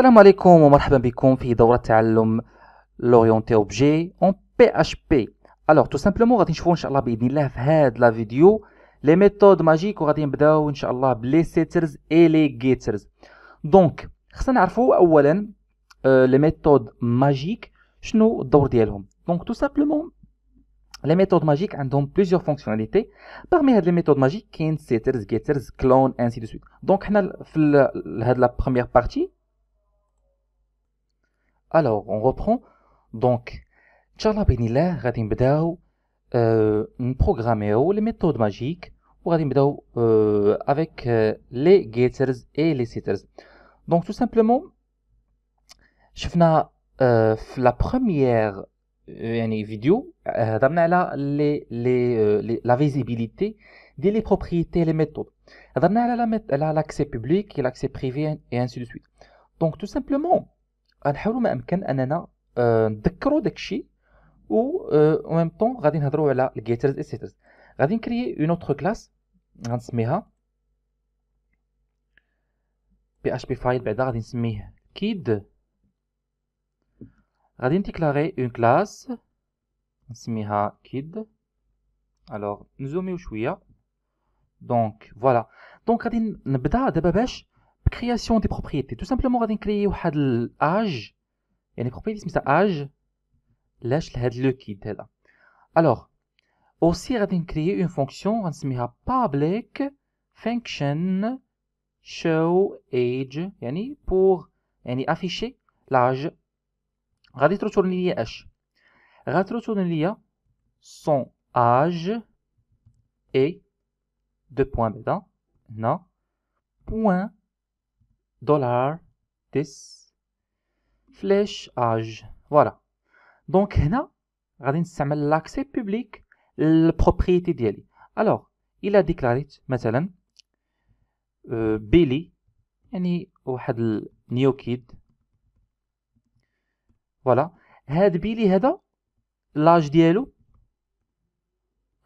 السلام عليكم ومرحبا بكم في دورة تعلم لورينتي اوبجي اون بي اش بي الوغ تو سامبلومون غادي نشوفو ان شاء الله باذن الله في هاد لا فيديو لي ميثود ماجيك وغادي نبداو ان شاء الله بلي سيترز اي لي جيترز دونك خصنا نعرفو اولا لي ميثود ماجيك شنو الدور ديالهم دونك تو سامبلومون لي ميثود ماجيك عندهم بليزيور فونكسيوناليتي باغمي هاد لي ميثود ماجيك كاين سيترز جيترز كلون انسي دو سويت دونك حنا في هاد لا بروميير بارتي Alors, on reprend. Donc, Inch'Allah ben euh, on radim euh, programmer les méthodes magiques, euh, avec euh, les getters et les setters. Donc, tout simplement, je faisais la première vidéo la visibilité des propriétés et les méthodes Elle elle l'accès public et l'accès privé et ainsi de suite donc tout simplement غنحاولوا ما امكن اننا آه، نذكروا داك الشيء و او ميم طون غادي نهضروا على الجيترز سيترز غادي نكريي اون اوتر كلاس غنسميها بي اش بي فايل بعدا غادي نسميه كيد غادي نديكلاري اون كلاس نسميها كيد الوغ نزوميو شويه دونك فوالا دونك غادي نبدا دابا باش création des propriétés tout simplement on va créer un headlage il y a des propriétés qui se mettent à age l'ache l'aide le alors aussi on va créer une fonction on se met à public function show age pour afficher l'âge on va retourner l'âge. On h retourner le son age et deux points dedans $10 Flash age Voilà Donc, ici, nous allons utiliser l'accès public La propriété de lui Alors, il a déclaré, par Billy C'est-à-dire, un nouveau enfant Voilà Billy, c'est l'âge de lui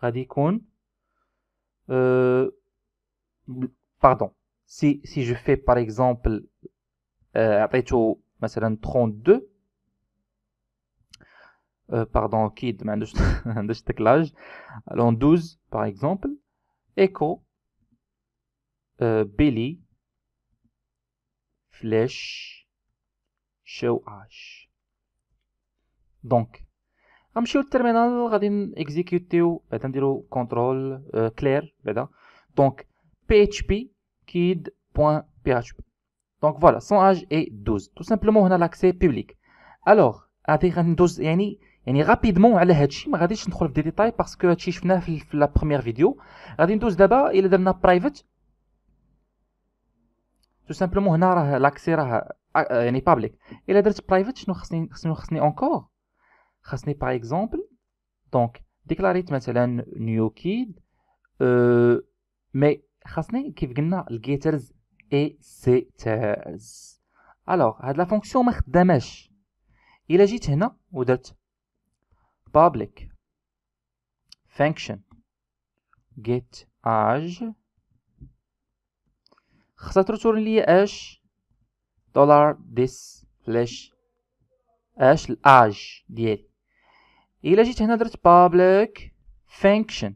Il va être Pardon si je fais, par exemple, appuyez sur, 32. Pardon, qui demande de jeter Alors, 12, par exemple. Echo, euh, Billy, flèche Show h Donc, on va faire le terminal, on va l'exécuter, on va faire le contrôle, donc, PHP, kid.php. Donc voilà, son âge est 12. Tout simplement, on a l'accès public. Alors, avec un 12, il y a rapidement, il y a mais je ne trouve pas de détails parce que je suis dans la première vidéo. Il 12 là-bas, il est dans private. Tout simplement, on a l'accès à public. Il est dans private, je ne sais pas encore. Je par exemple. Donc, déclarer, tu mets new kid. Euh، mais خاصني كيف قلنا الجيترز اي سيترز الوغ هاد لا فونكسيون ما خداماش الا جيت هنا ودرت public function get age خاصها ترتور ليا اش دولار ديس فلاش اش الاج ديالي الا جيت هنا درت public function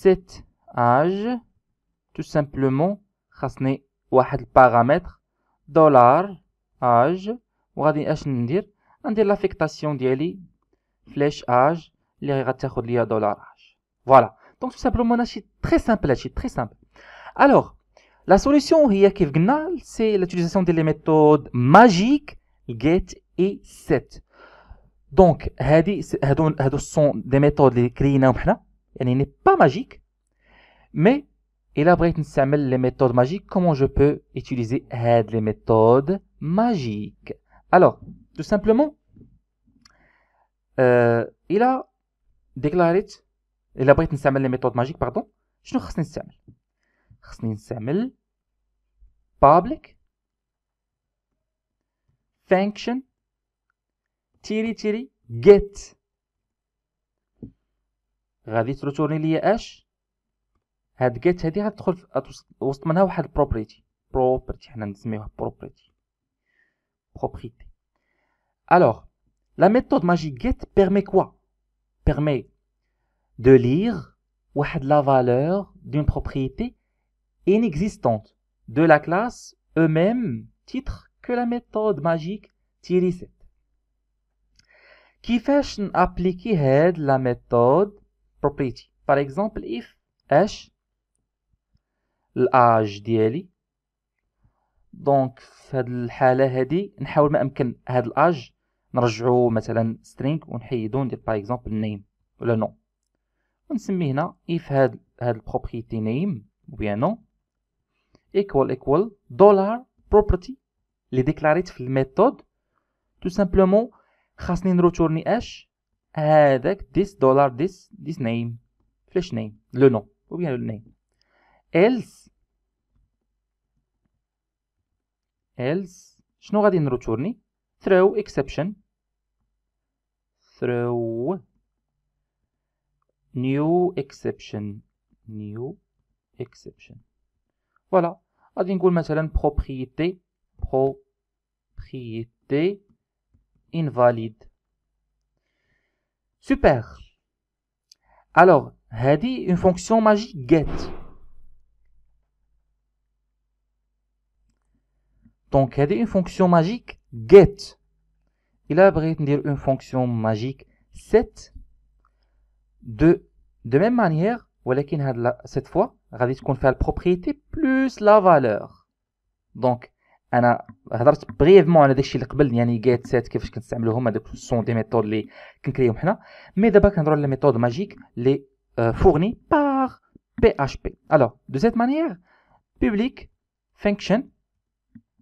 set age simplement rajouter un paramètre dollar age ou à définir une de l'affectation d'aller flèche age l'erreur de lire dollar age voilà donc tout simplement un très simple très simple alors la solution qui c'est l'utilisation des les méthodes magiques get et set donc head sont des méthodes créées non par là et elle n'est pas magique mais et là, بغيت les méthodes magiques. Comment je peux utiliser les méthodes magiques Alors, tout simplement, euh, il a déclaré, il a les méthodes magiques, pardon. شنو public function tiri tiri, get غادي retourner ليا هاد جيت هادي غتدخل وسط منها واحد البروبريتي بروبريتي حنا نسميوها بروبريتي بروبريتي الوغ لا ميثود ماجيك جيت بيرمي كوا بيرمي دو لير واحد لا فالور دون بروبريتي inexistante de la classe eux-mêmes titre que la ماجيك تيري سيت كيفاش نابليكي هاد لا ميثود بروبريتي par اكزومبل اف اش الاج ديالي دونك في هاد الحاله هادي نحاول ما امكن هاد الاج نرجعو مثلا سترينغ ونحيدو ندير باغ اكزومبل نيم ولا نو ونسمي هنا if هاد هاد البروبريتي نيم و بيان non ايكوال ايكوال دولار property اللي ديكلاريت في الميثود تو سامبلومون خاصني نروتورني اش هذاك this dollar this ديس name فلاش name لو نو ou bien نيم else شنو غادي نروتورني throw exception throw new exception new exception voilà غادي نقول مثلا propriété propriété invalide super alors هذه une fonction magique get دونك هذه اون فونكسيون ماجيك get الا بغيت ندير اون فونكسيون ماجيك set دو دو ميم مانيير ولكن هاد سيت فوا غادي تكون فيها البروبريتي بلوس لا فالور دونك انا هضرت بريفمون على داكشي اللي قبل يعني جيت سيت كيفاش كنستعملوهم هذوك سون دي ميثود اللي كنكريهم حنا مي دابا كنهضروا على ميثود ماجيك لي فورني بار بي اش بي الوغ دو سيت مانيير بوبليك فانكشن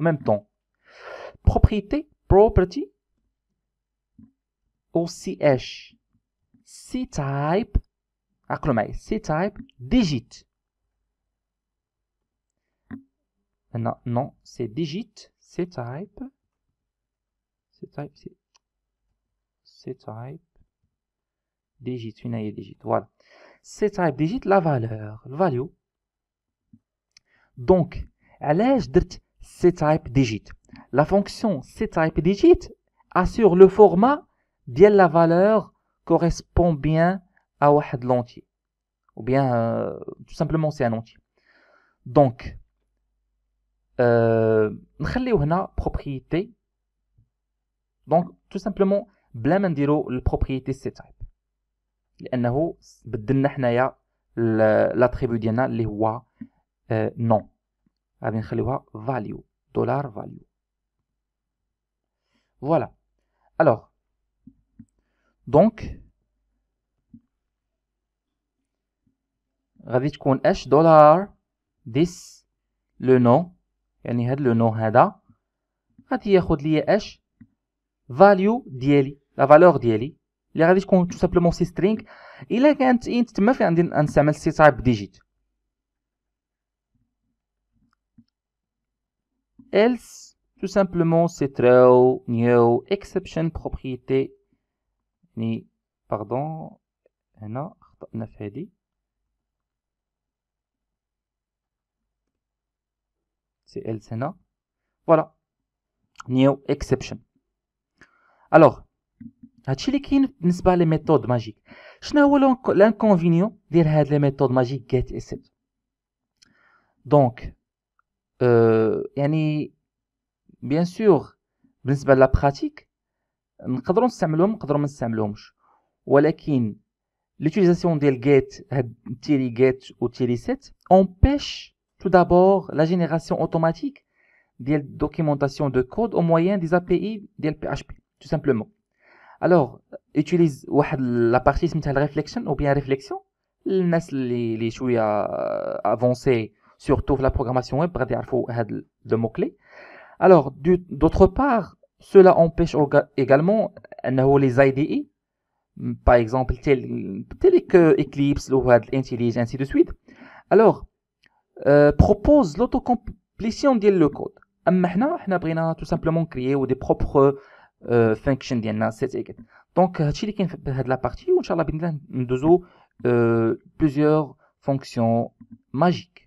même temps. Propriété, property, OCH, h C-type, C-type, digit. Non, non c'est digit, C-type, C-type, C-type, digit, une digit, voilà. C-type digit, la valeur, le value. Donc, à l'âge C-type digit. La fonction C-type digit assure le format de la valeur correspond bien à entier. Ou bien, euh, tout simplement, c'est un entier. Donc, euh, une propriété. Donc, tout simplement, بلا ما نديرو propriété' Et تايب de nous de غادي نخليوها فاليو دولار فاليو فوالا الوغ دونك غادي تكون اش دولار ديس لو نو يعني هاد لو نو هذا غادي ياخد ليا اش فاليو ديالي لا فالور ديالي اللي غادي تكون تو سامبلومون سي سترينغ الا كانت انت تما في عندي نستعمل سي تايب ديجيت else, tout simplement, c'est true, new, exception, propriété, ni, pardon, non, c'est else, voilà, new, exception. Alors, Chilikin, n'est-ce pas les méthodes magiques Je l'inconvénient de les méthodes magiques get et set. Donc, آه، يعني بيان سور بالنسبه لا براتيك نقدروا نستعملوهم نقدروا ما نستعملوهمش ولكن لوتيليزاسيون ديال جيت هاد تيري جيت و تيري سيت امبيش تو دابور لا جينيراسيون اوتوماتيك ديال دوكيمونطاسيون دو كود او موين دي زابي اي ديال بي اش بي تو سامبلومون الوغ يوتيليز واحد لا بارتي سميتها الريفليكشن او بيان ريفليكسيون للناس اللي اللي شويه افونسي surtout la programmation web, de mots-clés. Alors, d'autre part, cela empêche également euh, les IDE, hum, par exemple, tel, que Eclipse, IntelliJ, ainsi de suite. Alors, euh, propose l'autocomplétion le code. Maintenant, on a tout simplement créer des propres fonctions. Euh, functions. Donc, c'est ce la partie où, Inch'Allah, nous plusieurs fonctions magiques.